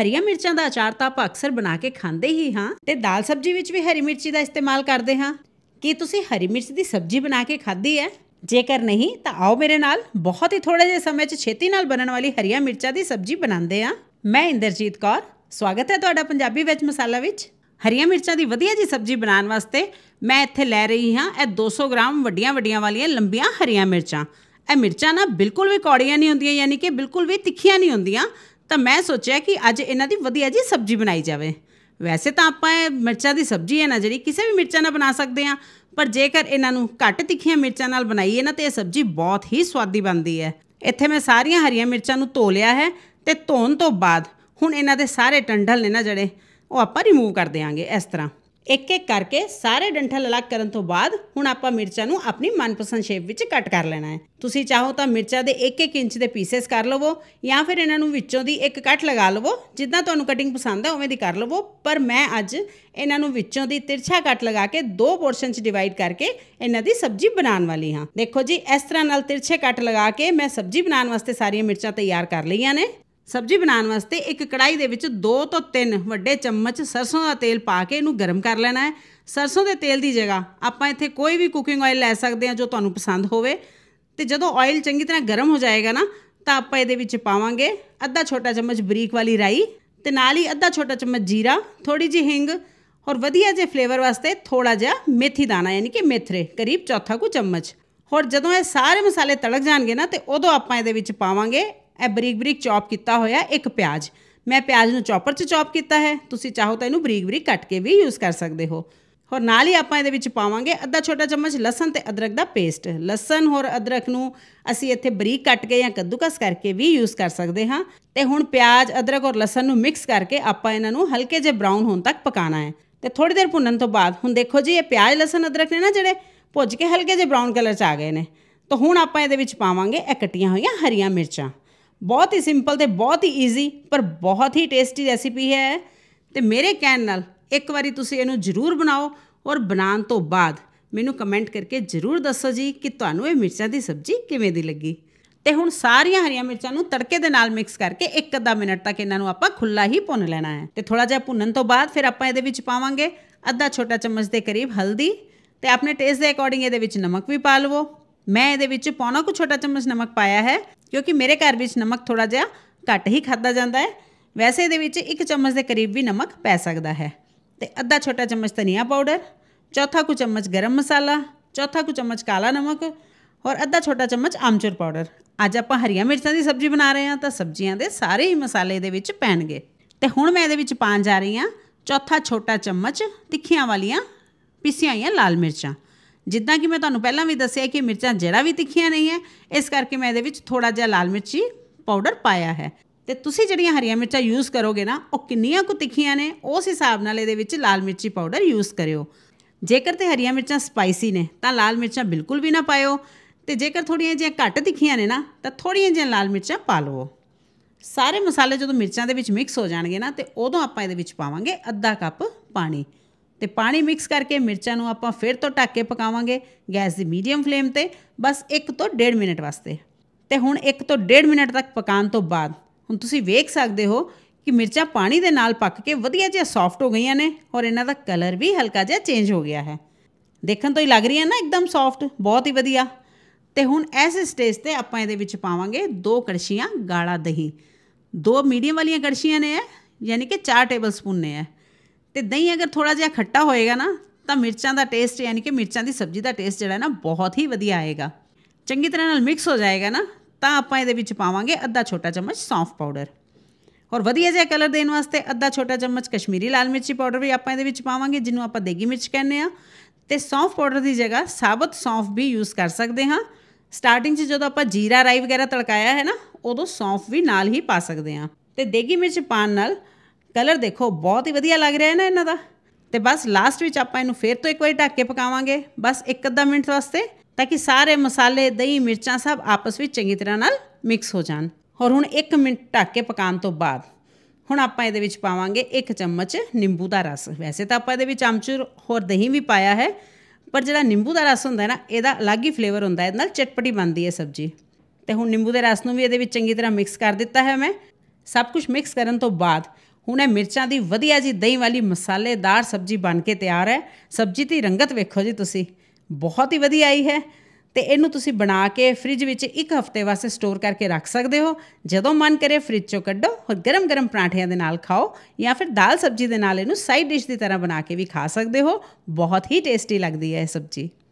ਹਰੀਆਂ ਮਿਰਚਾਂ ਦਾ ਅਚਾਰ ਤਾਂ ਆਪਾਂ ਅਕਸਰ ਬਣਾ ਕੇ ਖਾਂਦੇ ਹੀ ਹਾਂ ਤੇ ਦਾਲ ਸਬਜ਼ੀ ਵਿੱਚ ਵੀ ਹਰੀ ਮਿਰਚੀ ਦਾ ਇਸਤੇਮਾਲ ਕਰਦੇ ਹਾਂ ਕੀ ਤੁਸੀਂ ਹਰੀ ਮਿਰਚ ਦੀ ਸਬਜ਼ੀ ਬਣਾ ਕੇ ਖਾਧੀ ਹੈ ਜੇਕਰ ਨਹੀਂ ਤਾਂ ਆਓ ਮੇਰੇ ਨਾਲ ਬਹੁਤ ਹੀ ਥੋੜੇ ਜਿਹੇ ਸਮੇਂ 'ਚ ਛੇਤੀ ਨਾਲ ਬਣਨ ਵਾਲੀ ਹਰੀਆਂ ਮਿਰਚਾਂ ਦੀ ਸਬਜ਼ੀ ਬਣਾਉਂਦੇ ਆ ਮੈਂ ਇੰਦਰਜੀਤ ਕੌਰ ਸਵਾਗਤ ਹੈ ਤੁਹਾਡਾ ਪੰਜਾਬੀ ਵਿੱਚ ਮਸਾਲਾ ਵਿੱਚ ਹਰੀਆਂ ਮਿਰਚਾਂ ਦੀ ਵਧੀਆ ਜੀ ਸਬਜ਼ੀ ਬਣਾਉਣ ਵਾਸਤੇ ਮੈਂ ਇੱਥੇ ਲੈ ਰਹੀ ਹਾਂ ਇਹ 200 ਗ੍ਰਾਮ ਵੱਡੀਆਂ-ਵੱਡੀਆਂ ਵਾਲੀਆਂ ਲੰਬੀਆਂ ਹਰੀਆਂ ਮਿਰਚਾਂ ਇਹ ਮਿਰਚਾਂ ਨਾ ਬਿਲਕੁਲ ਵੀ ਕੌੜੀਆਂ ਨਹੀਂ ਹੁੰਦੀਆਂ ਯਾਨੀ ਕਿ ਬਿਲਕੁਲ ਵੀ ਤਿੱਖੀਆਂ ਨਹੀਂ ਹੁੰਦੀਆਂ ਤਾਂ ਮੈਂ ਸੋਚਿਆ ਕਿ ਅੱਜ ਇਹਨਾਂ ਦੀ ਵਧੀਆ ਜੀ ਸਬਜ਼ੀ ਬਣਾਈ ਜਾਵੇ ਵੈਸੇ ਤਾਂ ਆਪਾਂ ਇਹ ਮਿਰਚਾਂ ਦੀ ਸਬਜ਼ੀ ਹੈ ਨਾ ਜਿਹੜੀ ਕਿਸੇ ਵੀ ਮਿਰਚਾਂ ਨਾਲ ਬਣਾ ਸਕਦੇ ਆ ਪਰ ਜੇਕਰ ਇਹਨਾਂ ਨੂੰ ਘੱਟ ਤਿੱਖੀਆਂ ਮਿਰਚਾਂ ਨਾਲ ਬਣਾਈਏ ਨਾ ਤੇ ਇਹ ਸਬਜ਼ੀ ਬਹੁਤ ਹੀ ਸਵਾਦੀ ਬਣਦੀ ਹੈ ਇੱਥੇ ਮੈਂ ਸਾਰੀਆਂ ਹਰੀਆਂ ਮਿਰਚਾਂ ਨੂੰ ਧੋ ਲਿਆ ਹੈ ਤੇ ਧੋਣ ਤੋਂ ਬਾਅਦ ਹੁਣ ਇਹਨਾਂ ਦੇ ਸਾਰੇ ਟੰਡਲ ਨੇ ਨਾ ਜਿਹੜੇ ਉਹ ਆਪਾਂ ਰਿਮੂਵ ਕਰ ਦੇਾਂਗੇ ਇਸ ਤਰ੍ਹਾਂ ਇੱਕ ਇੱਕ ਕਰਕੇ ਸਾਰੇ ਡੰਠਲ ਅਲੱਗ ਕਰਨ ਤੋਂ ਬਾਅਦ ਹੁਣ ਆਪਾਂ ਮਿਰਚਾਂ ਨੂੰ ਆਪਣੀ ਮਨਪਸੰਦ ਸ਼ੇਪ ਵਿੱਚ ਕੱਟ ਕਰ ਲੈਣਾ ਹੈ ਤੁਸੀਂ ਚਾਹੋ ਤਾਂ ਮਿਰਚਾਂ ਦੇ 1-1 ਇੰਚ ਦੇ ਪੀਸਸ ਕਰ ਲਵੋ ਜਾਂ ਫਿਰ ਇਹਨਾਂ ਨੂੰ ਵਿੱਚੋਂ ਦੀ ਇੱਕ ਕੱਟ ਲਗਾ ਲਵੋ ਜਿੱਦਾਂ ਤੁਹਾਨੂੰ ਕਟਿੰਗ ਪਸੰਦ ਹੈ ਉਵੇਂ ਦੀ ਕਰ ਲਵੋ ਪਰ ਮੈਂ ਅੱਜ ਇਹਨਾਂ ਨੂੰ ਵਿੱਚੋਂ ਦੀ ਤਿਰਛਾ ਕੱਟ ਲਗਾ ਕੇ ਦੋ ਪੋਰਸ਼ਨ 'ਚ ਡਿਵਾਈਡ ਕਰਕੇ ਇਹਨਾਂ ਦੀ ਸਬਜ਼ੀ ਬਣਾਉਣ ਵਾਲੀ ਹਾਂ ਦੇਖੋ ਜੀ ਇਸ ਤਰ੍ਹਾਂ ਨਾਲ ਤਿਰਛੇ ਕੱਟ ਲਗਾ ਕੇ ਮੈਂ ਸਬਜ਼ੀ ਬਣਾਉਣ ਵਾਸਤੇ ਸਾਰੀਆਂ ਮਿਰਚਾਂ ਤਿਆਰ ਕਰ ਲਈਆਂ ਨੇ ਸਬਜ਼ੀ ਬਣਾਉਣ ਵਾਸਤੇ ਇੱਕ ਕੜਾਈ ਦੇ ਵਿੱਚ 2 ਤੋਂ 3 ਵੱਡੇ ਚਮਚ ਸਰਸੋਂ ਦਾ ਤੇਲ ਪਾ ਕੇ ਇਹਨੂੰ ਗਰਮ ਕਰ ਲੈਣਾ ਹੈ ਸਰਸੋਂ ਦੇ ਤੇਲ ਦੀ ਜਗ੍ਹਾ ਆਪਾਂ ਇੱਥੇ ਕੋਈ ਵੀ ਕੁਕਿੰਗ ਆਇਲ ਲੈ ਸਕਦੇ ਹਾਂ ਜੋ ਤੁਹਾਨੂੰ ਪਸੰਦ ਹੋਵੇ ਤੇ ਜਦੋਂ ਆਇਲ ਚੰਗੀ ਤਰ੍ਹਾਂ ਗਰਮ ਹੋ ਜਾਏਗਾ ਨਾ ਤਾਂ ਆਪਾਂ ਇਹਦੇ ਵਿੱਚ ਪਾਵਾਂਗੇ ਅੱਧਾ ਛੋਟਾ ਚਮਚ ਬਰੀਕ ਵਾਲੀ ਰਾਈ ਤੇ ਨਾਲ ਹੀ ਅੱਧਾ ਛੋਟਾ ਚਮਚ ਜੀਰਾ ਥੋੜੀ ਜਿਹੀ ਹਿੰਗ ਔਰ ਵਧੀਆ ਜੇ ਫਲੇਵਰ ਵਾਸਤੇ ਥੋੜਾ ਜਿਹਾ ਮੇਥੀ ਦਾਣਾ ਯਾਨੀ ਕਿ ਮੇਥਰੇ ਕਰੀਬ ਚੌਥਾ ਕੁ ਚਮਚ ਔਰ ਜਦੋਂ ਇਹ ਸਾਰੇ ਮਸਾਲੇ ਤੜਕ ਜਾਣਗੇ ਨਾ ਤੇ ਉਦੋਂ ਆਪਾਂ ਇਹਦੇ ਵਿੱਚ ਪਾਵਾਂਗੇ ਇਹ ਬਰੀਕ ਬਰੀਕ ਚੌਪ ਕੀਤਾ ਹੋਇਆ ਇੱਕ ਪਿਆਜ਼ ਮੈਂ ਪਿਆਜ਼ ਨੂੰ ਚੌਪਰ 'ਚ ਚੌਪ ਕੀਤਾ ਹੈ ਤੁਸੀਂ ਚਾਹੋ ਤਾਂ ਇਹਨੂੰ ਬਰੀਕ ਬਰੀਕ ਕੱਟ ਕੇ ਵੀ ਯੂਜ਼ ਕਰ ਸਕਦੇ ਹੋ ਔਰ ਨਾਲ ਹੀ ਆਪਾਂ ਇਹਦੇ ਵਿੱਚ ਪਾਵਾਂਗੇ ਅੱਧਾ ਛੋਟਾ ਚਮਚ ਲਸਣ ਤੇ ਅਦਰਕ ਦਾ ਪੇਸਟ ਲਸਣ ਔਰ ਅਦਰਕ ਨੂੰ ਅਸੀਂ ਇੱਥੇ ਬਰੀਕ ਕੱਟ ਕੇ ਜਾਂ ਕੱਦੂਕਸ ਕਰਕੇ ਵੀ ਯੂਜ਼ ਕਰ ਸਕਦੇ ਹਾਂ ਤੇ ਹੁਣ ਪਿਆਜ਼ ਅਦਰਕ ਔਰ ਲਸਣ ਨੂੰ ਮਿਕਸ ਕਰਕੇ ਆਪਾਂ ਇਹਨਾਂ ਨੂੰ ਹਲਕੇ ਜਿਹੇ ਬ੍ਰਾਊਨ ਹੋਣ ਤੱਕ ਪਕਾਣਾ ਹੈ ਤੇ ਥੋੜੀ ਦੇਰ ਭੁੰਨਣ ਤੋਂ ਬਾਅਦ ਹੁਣ ਦੇਖੋ ਜੀ ਇਹ ਪਿਆਜ਼ ਲਸਣ ਅਦਰਕ ਨੇ ਨਾ ਜਿਹੜੇ ਭੁੱਜ ਕੇ ਹਲਕੇ ਜਿਹੇ ਬ੍ਰਾਊਨ ਕਲਰ ਚ ਆ ਗਏ ਨੇ ਤਾਂ ਹੁਣ ਆਪਾਂ ਇਹਦੇ ਵਿੱਚ ਪਾਵਾਂਗੇ ਇਹ ਕੱਟੀਆਂ ਹੋਈਆਂ ਹਰੀਆਂ ਮਿਰਚਾਂ ਬਹੁਤ ਹੀ ਸਿੰਪਲ ਤੇ ਬਹੁਤ ਹੀ ਈਜ਼ੀ ਪਰ ਬਹੁਤ ਹੀ ਟੇਸਟੀ ਰੈਸਿਪੀ ਹੈ ਤੇ ਮੇਰੇ ਕਹਿਣ ਨਾਲ ਇੱਕ ਵਾਰੀ ਤੁਸੀਂ ਇਹਨੂੰ ਜ਼ਰੂਰ ਬਣਾਓ ਔਰ ਬਣਾਉਣ ਤੋਂ ਬਾਅਦ ਮੈਨੂੰ ਕਮੈਂਟ ਕਰਕੇ ਜ਼ਰੂਰ ਦੱਸੋ ਜੀ ਕਿ ਤੁਹਾਨੂੰ ਇਹ ਮਿਰਚਾਂ ਦੀ ਸਬਜ਼ੀ ਕਿਵੇਂ ਦੀ ਲੱਗੀ ਤੇ ਹੁਣ ਸਾਰੀਆਂ ਹਰੀਆਂ ਮਿਰਚਾਂ ਨੂੰ ਤੜਕੇ ਦੇ ਨਾਲ ਮਿਕਸ ਕਰਕੇ 1-2 ਮਿੰਟ ਤੱਕ ਇਹਨਾਂ ਨੂੰ ਆਪਾਂ ਖੁੱਲਾ ਹੀ ਭੁੰਨ ਲੈਣਾ ਹੈ ਤੇ ਥੋੜਾ ਜਿਹਾ ਭੁੰਨਣ ਤੋਂ ਬਾਅਦ ਫਿਰ ਆਪਾਂ ਇਹਦੇ ਵਿੱਚ ਪਾਵਾਂਗੇ ਅੱਧਾ ਛੋਟਾ ਚਮਚ ਦੇ ਕਰੀਬ ਹਲਦੀ ਤੇ ਆਪਣੇ ਟੇਸਟ ਦੇ ਅਕੋਰਡਿੰਗ ਇਹਦੇ ਵਿੱਚ ਨਮਕ ਵੀ ਪਾ ਲਵੋ ਮੈਂ ਇਹਦੇ ਵਿੱਚ ਪੌਣਾ ਕੁ ਛੋਟਾ ਚਮਚ ਨਮਕ ਪਾਇਆ ਹੈ ਕਿਉਂਕਿ ਮੇਰੇ ਘਰ ਵਿੱਚ ਨਮਕ ਥੋੜਾ ਜਿਹਾ ਘੱਟ ਹੀ ਖਾਦਾ ਜਾਂਦਾ ਹੈ ਵੈਸੇ ਦੇ ਵਿੱਚ 1 ਚਮਚ ਦੇ ਕਰੀਬ ਵੀ ਨਮਕ ਪੈ ਸਕਦਾ ਹੈ ਤੇ ਅੱਧਾ ਛੋਟਾ ਚਮਚ ਧਨੀਆ ਪਾਊਡਰ ਚੌਥਾ ਕੁ ਚਮਚ ਗਰਮ ਮਸਾਲਾ ਚੌਥਾ ਕੁ ਚਮਚ ਕਾਲਾ ਨਮਕ ਔਰ ਅੱਧਾ ਛੋਟਾ ਚਮਚ ਆਮਚੂਰ ਪਾਊਡਰ ਅੱਜ ਆਪਾਂ ਹਰੀਆਂ ਮਿਰਚਾਂ ਦੀ ਸਬਜ਼ੀ ਬਣਾ ਰਹੇ ਹਾਂ ਤਾਂ ਸਬਜ਼ੀਆਂ ਦੇ ਸਾਰੇ ਹੀ ਮਸਾਲੇ ਦੇ ਵਿੱਚ ਪੈਣਗੇ ਤੇ ਹੁਣ ਮੈਂ ਇਹਦੇ ਵਿੱਚ ਪਾਣ ਜਾ ਰਹੀ ਹਾਂ ਚੌਥਾ ਛੋਟਾ ਚਮਚ ਤਿੱਖੀਆਂ ਵਾਲੀਆਂ ਪਿਸੀਆਂ ਹੋਈਆਂ ਲਾਲ ਮਿਰਚਾਂ ਜਿੱਦਾਂ ਕਿ ਮੈਂ ਤੁਹਾਨੂੰ ਪਹਿਲਾਂ ਵੀ ਦੱਸਿਆ ਕਿ ਮਿਰਚਾਂ ਜਿਹੜਾ ਵੀ ਤਿੱਖੀਆਂ ਨਹੀਂ ਹੈ ਇਸ ਕਰਕੇ ਮੈਂ ਇਹਦੇ ਵਿੱਚ ਥੋੜਾ ਜਿਹਾ ਲਾਲ ਮਿਰਚੀ ਪਾਊਡਰ ਪਾਇਆ ਹੈ ਤੇ ਤੁਸੀਂ ਜਿਹੜੀਆਂ ਹਰੀਆਂ ਮਿਰਚਾਂ ਯੂਜ਼ ਕਰੋਗੇ ਨਾ ਉਹ ਕਿੰਨੀਆਂ ਕੁ ਤਿੱਖੀਆਂ ਨੇ ਉਸ ਹਿਸਾਬ ਨਾਲ ਇਹਦੇ ਵਿੱਚ ਲਾਲ ਮਿਰਚੀ ਪਾਊਡਰ ਯੂਜ਼ ਕਰਿਓ ਜੇਕਰ ਤੇ ਹਰੀਆਂ ਮਿਰਚਾਂ ਸਪਾਈਸੀ ਨੇ ਤਾਂ ਲਾਲ ਮਿਰਚਾਂ ਬਿਲਕੁਲ ਵੀ ਨਾ ਪਾਇਓ ਤੇ ਜੇਕਰ ਥੋੜੀਆਂ ਜਿਹੀਆਂ ਘੱਟ ਤਿੱਖੀਆਂ ਨੇ ਨਾ ਤਾਂ ਥੋੜੀਆਂ ਜਿਹੀਆਂ ਲਾਲ ਮਿਰਚਾਂ ਪਾ ਲਵੋ ਸਾਰੇ ਮਸਾਲੇ ਜਦੋਂ ਮਿਰਚਾਂ ਦੇ ਵਿੱਚ ਮਿਕਸ ਹੋ ਜਾਣਗੇ ਨਾ ਤੇ ਉਦੋਂ ਆਪਾਂ ਇਹਦੇ ਵਿੱਚ ਪਾਵਾਂਗੇ ਅੱਧਾ ਕੱਪ ਪਾਣੀ ਤੇ ਪਾਣੀ ਮਿਕਸ ਕਰਕੇ ਮਿਰਚਾਂ ਨੂੰ ਆਪਾਂ ਫਿਰ ਤੋਂ ਢੱਕ ਕੇ ਪਕਾਵਾਂਗੇ ਗੈਸ ਦੀ ਮੀਡੀਅਮ ਫਲੇਮ ਤੇ ਬਸ 1 ਤੋਂ 1.5 ਮਿੰਟ ਵਾਸਤੇ ਤੇ ਹੁਣ 1 ਤੋਂ 1.5 ਮਿੰਟ ਤੱਕ ਪਕਾਉਣ ਤੋਂ ਬਾਅਦ ਹੁਣ ਤੁਸੀਂ ਵੇਖ ਸਕਦੇ ਹੋ ਕਿ ਮਿਰਚਾਂ ਪਾਣੀ ਦੇ ਨਾਲ ਪੱਕ ਕੇ ਵਧੀਆ ਜਿਹਾ ਸੌਫਟ ਹੋ ਗਈਆਂ ਨੇ ਔਰ ਇਹਨਾਂ ਦਾ ਕਲਰ ਵੀ ਹਲਕਾ ਜਿਹਾ ਚੇਂਜ ਹੋ ਗਿਆ ਹੈ ਦੇਖਣ ਤੋਂ ਹੀ ਲੱਗ ਰਹੀ ਹੈ ਨਾ ਇੱਕਦਮ ਸੌਫਟ ਬਹੁਤ ਹੀ ਵਧੀਆ ਤੇ ਹੁਣ ਇਸ ਸਟੇਜ ਤੇ ਆਪਾਂ ਇਹਦੇ ਵਿੱਚ ਪਾਵਾਂਗੇ ਦੋ ਕੜਛੀਆਂ ਗਾੜਾ ਦਹੀਂ ਦੋ ਮੀਡੀਅਮ ਵਾਲੀਆਂ ਕੜਛੀਆਂ ਨੇ ਯਾਨੀ ਕਿ 4 ਟੇਬਲ ਸਪੂਨ ਨੇ ਹੈ ਤੇ ਦਹੀਂ ਅਗਰ ਥੋੜਾ ਜਿਹਾ ਖੱਟਾ ਹੋਏਗਾ ਨਾ ਤਾਂ ਮਿਰਚਾਂ ਦਾ ਟੇਸਟ ਯਾਨੀ ਕਿ ਮਿਰਚਾਂ ਦੀ ਸਬਜ਼ੀ ਦਾ ਟੇਸਟ ਜਿਹੜਾ ਨਾ ਬਹੁਤ ਹੀ ਵਧੀਆ ਆਏਗਾ ਚੰਗੀ ਤਰ੍ਹਾਂ ਨਾਲ ਮਿਕਸ ਹੋ ਜਾਏਗਾ ਨਾ ਤਾਂ ਆਪਾਂ ਇਹਦੇ ਵਿੱਚ ਪਾਵਾਂਗੇ ਅੱਧਾ ਛੋਟਾ ਚਮਚ ਸੌਂਫ ਪਾਊਡਰ ਔਰ ਵਧੀਆ ਜਿਹਾ ਕਲਰ ਦੇਣ ਵਾਸਤੇ ਅੱਧਾ ਛੋਟਾ ਚਮਚ ਕਸ਼ਮੀਰੀ ਲਾਲ ਮਿਰਚੀ ਪਾਊਡਰ ਵੀ ਆਪਾਂ ਇਹਦੇ ਵਿੱਚ ਪਾਵਾਂਗੇ ਜਿਹਨੂੰ ਆਪਾਂ ਦੇਗੀ ਮਿਰਚ ਕਹਿੰਦੇ ਆ ਤੇ ਸੌਂਫ ਪਾਊਡਰ ਦੀ ਜਗ੍ਹਾ ਸਾਬਤ ਸੌਂਫ ਵੀ ਯੂਜ਼ ਕਰ ਸਕਦੇ ਹਾਂ ਸਟਾਰਟਿੰਗ 'ਚ ਜਦੋਂ ਆਪਾਂ ਜੀਰਾ ਰਾਈ ਵਗੈਰਾ ਤੜਕਾਇਆ ਹੈ ਨਾ ਉਦੋਂ ਸੌਂਫ ਵੀ ਨਾਲ ਹੀ ਪਾ ਸਕਦੇ ਹਾਂ ਤੇ ਦੇਗੀ ਮਿਰਚ ਪਾਣ ਨਾਲ ਕਲਰ ਦੇਖੋ ਬਹੁਤ ਹੀ ਵਧੀਆ ਲੱਗ ਰਿਹਾ ਹੈ ਨਾ ਇਹਨਾਂ ਦਾ ਤੇ ਬਸ ਲਾਸਟ ਵਿੱਚ ਆਪਾਂ ਇਹਨੂੰ ਫੇਰ ਤੋਂ ਇੱਕ ਵਾਰੀ ਢੱਕ ਕੇ ਪਕਾਵਾਂਗੇ ਬਸ ਇੱਕ ਅੱਧਾ ਮਿੰਟ ਵਾਸਤੇ ਤਾਂ ਕਿ ਸਾਰੇ ਮਸਾਲੇ ਦਹੀਂ ਮਿਰਚਾਂ ਸਭ ਆਪਸ ਵਿੱਚ ਚੰਗੀ ਤਰ੍ਹਾਂ ਨਾਲ ਮਿਕਸ ਹੋ ਜਾਣ ਔਰ ਹੁਣ 1 ਮਿੰਟ ਢੱਕ ਕੇ ਪਕਾਉਣ ਤੋਂ ਬਾਅਦ ਹੁਣ ਆਪਾਂ ਇਹਦੇ ਵਿੱਚ ਪਾਵਾਂਗੇ 1 ਚਮਚ ਨਿੰਬੂ ਦਾ ਰਸ ਵੈਸੇ ਤਾਂ ਆਪਾਂ ਇਹਦੇ ਵਿੱਚ ਅਮਚੂਰ ਹੋਰ ਦਹੀਂ ਵੀ ਪਾਇਆ ਹੈ ਪਰ ਜਿਹੜਾ ਨਿੰਬੂ ਦਾ ਰਸ ਹੁੰਦਾ ਹੈ ਨਾ ਇਹਦਾ ਅਲੱਗ ਹੀ ਫਲੇਵਰ ਹੁੰਦਾ ਹੈ ਇਹਦੇ ਨਾਲ ਚਟਪਟੀ ਬਣਦੀ ਹੈ ਸਬਜ਼ੀ ਤੇ ਹੁਣ ਨਿੰਬੂ ਦੇ ਰਸ ਨੂੰ ਵੀ ਇਹਦੇ ਵਿੱਚ ਚੰਗੀ ਤਰ੍ਹਾਂ ਮਿਕਸ ਕਰ ਦਿੱਤਾ ਹੈ ਮੈਂ ਸਭ ਕੁਝ ਮਿਕਸ ਕਰਨ ਤੋਂ ਬਾਅਦ ਹੁਣ ਇਹ ਮਿਰਚਾਂ ਦੀ ਵਧੀਆ ਜੀ ਦਹੀਂ ਵਾਲੀ ਮਸਾਲੇਦਾਰ ਸਬਜ਼ੀ ਬਣ ਕੇ ਤਿਆਰ ਹੈ ਸਬਜ਼ੀ ਦੀ ਰੰਗਤ ਵੇਖੋ ਜੀ ਤੁਸੀਂ ਬਹੁਤ ਹੀ ਵਧੀਆ ਆਈ ਹੈ ਤੇ ਇਹਨੂੰ ਤੁਸੀਂ ਬਣਾ ਕੇ ਫ੍ਰਿਜ ਵਿੱਚ ਇੱਕ ਹਫ਼ਤੇ ਵਾਸਤੇ ਸਟੋਰ ਕਰਕੇ ਰੱਖ ਸਕਦੇ ਹੋ ਜਦੋਂ ਮਨ ਕਰੇ ਫ੍ਰਿਜ ਚੋਂ ਕੱਢੋ ਹੋਰ ਗਰਮ-ਗਰਮ ਪਰਾਂਠਿਆਂ ਦੇ ਨਾਲ ਖਾਓ ਜਾਂ ਫਿਰ ਦਾਲ ਸਬਜ਼ੀ ਦੇ ਨਾਲ ਇਹਨੂੰ ਸਾਈਡ ਡਿਸ਼ ਦੀ ਤਰ੍ਹਾਂ ਬਣਾ ਕੇ ਵੀ ਖਾ ਸਕਦੇ ਹੋ ਬਹੁਤ ਹੀ ਟੇਸਟੀ ਲੱਗਦੀ ਹੈ ਇਹ ਸਬਜ਼ੀ